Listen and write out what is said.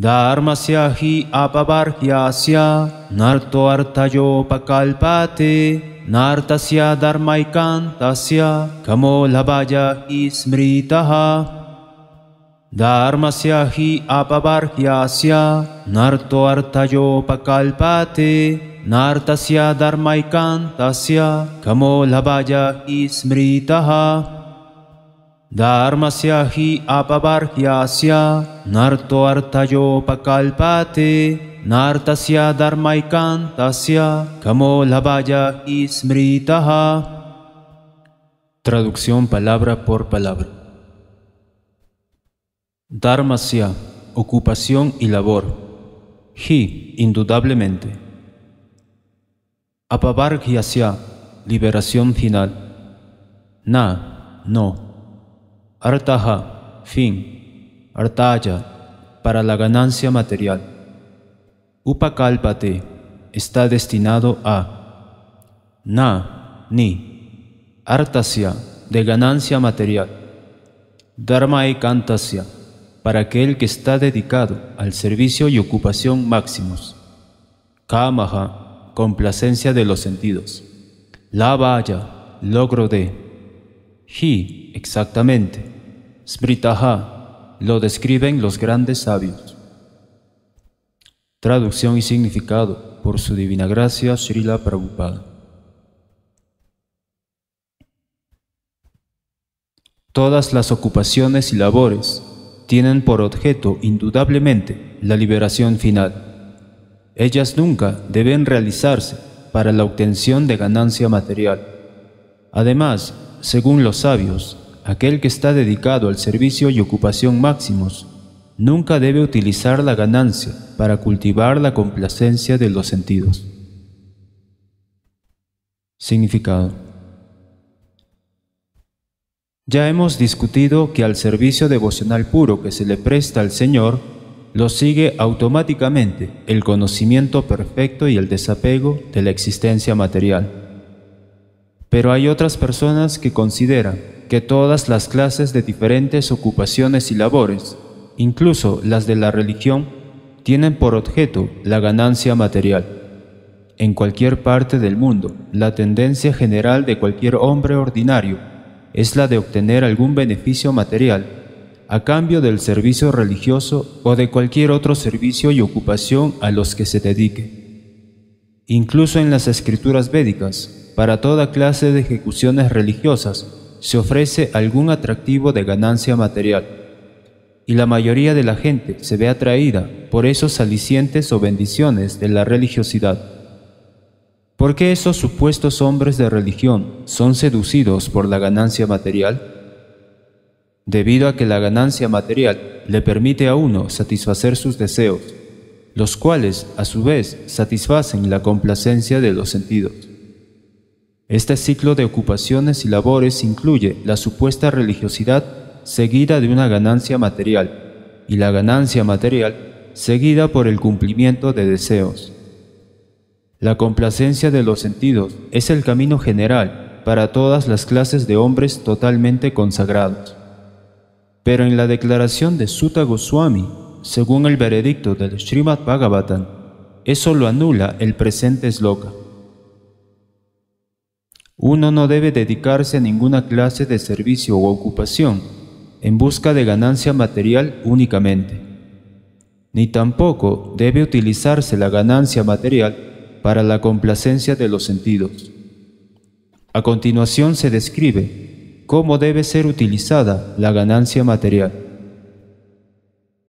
धर्मस्य हि अपवर्ह्यास्य नर्तोऽर्थयोपकल्पाते नर्तस्य धर्मैकान्तस्य तस्य कमो लभाज स्मृतः धर्मस्य हि अपवर्ह्यास्य नर्तोऽर्थयोपकल्पाते नार्तस्य धर्मैकान्तस्य तस्य कमो लभाज स्मृतः hi sea, narto artayopakalpate nartasya dharmaikantasya kamolabhaya ismritaha Traducción palabra por palabra. Dharmasya, ocupación y labor. Hi, indudablemente. Apavargyasya, liberación final. Na, no. Artaja, fin. Artaya, para la ganancia material. Upakalpate, está destinado a. Na, ni. Artasya, de ganancia material. Dharma e Kantasya, para aquel que está dedicado al servicio y ocupación máximos. Kamaha, complacencia de los sentidos. La vaya, logro de. Hi, exactamente. Spritaha lo describen los grandes sabios. Traducción y significado por su divina gracia, Srila Prabhupada. Todas las ocupaciones y labores tienen por objeto indudablemente la liberación final. Ellas nunca deben realizarse para la obtención de ganancia material. Además, según los sabios, aquel que está dedicado al servicio y ocupación máximos, nunca debe utilizar la ganancia para cultivar la complacencia de los sentidos. Significado. Ya hemos discutido que al servicio devocional puro que se le presta al Señor, lo sigue automáticamente el conocimiento perfecto y el desapego de la existencia material. Pero hay otras personas que consideran que todas las clases de diferentes ocupaciones y labores, incluso las de la religión, tienen por objeto la ganancia material. En cualquier parte del mundo, la tendencia general de cualquier hombre ordinario es la de obtener algún beneficio material a cambio del servicio religioso o de cualquier otro servicio y ocupación a los que se dedique. Incluso en las escrituras védicas, para toda clase de ejecuciones religiosas, se ofrece algún atractivo de ganancia material, y la mayoría de la gente se ve atraída por esos alicientes o bendiciones de la religiosidad. ¿Por qué esos supuestos hombres de religión son seducidos por la ganancia material? Debido a que la ganancia material le permite a uno satisfacer sus deseos, los cuales a su vez satisfacen la complacencia de los sentidos. Este ciclo de ocupaciones y labores incluye la supuesta religiosidad seguida de una ganancia material y la ganancia material seguida por el cumplimiento de deseos. La complacencia de los sentidos es el camino general para todas las clases de hombres totalmente consagrados. Pero en la declaración de Sutta Goswami, según el veredicto del Srimad Bhagavatam, eso lo anula el presente sloka. Uno no debe dedicarse a ninguna clase de servicio o ocupación en busca de ganancia material únicamente, ni tampoco debe utilizarse la ganancia material para la complacencia de los sentidos. A continuación se describe cómo debe ser utilizada la ganancia material.